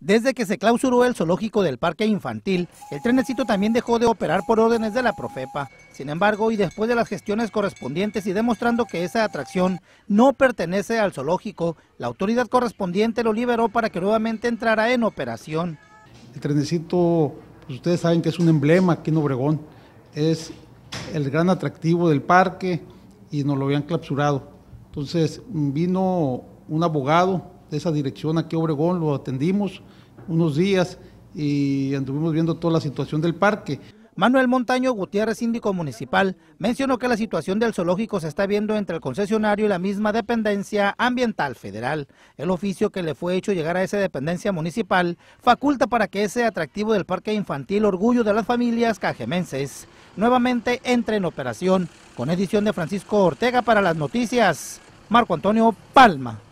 Desde que se clausuró el zoológico del parque infantil, el trenecito también dejó de operar por órdenes de la Profepa. Sin embargo, y después de las gestiones correspondientes y demostrando que esa atracción no pertenece al zoológico, la autoridad correspondiente lo liberó para que nuevamente entrara en operación. El trenecito, pues ustedes saben que es un emblema aquí en Obregón, es el gran atractivo del parque y nos lo habían clausurado. Entonces vino un abogado de esa dirección aquí a Obregón, lo atendimos unos días y anduvimos viendo toda la situación del parque. Manuel Montaño Gutiérrez, síndico municipal, mencionó que la situación del zoológico se está viendo entre el concesionario y la misma dependencia ambiental federal. El oficio que le fue hecho llegar a esa dependencia municipal faculta para que ese atractivo del parque infantil orgullo de las familias cajemenses nuevamente entre en operación. Con edición de Francisco Ortega para las noticias, Marco Antonio Palma.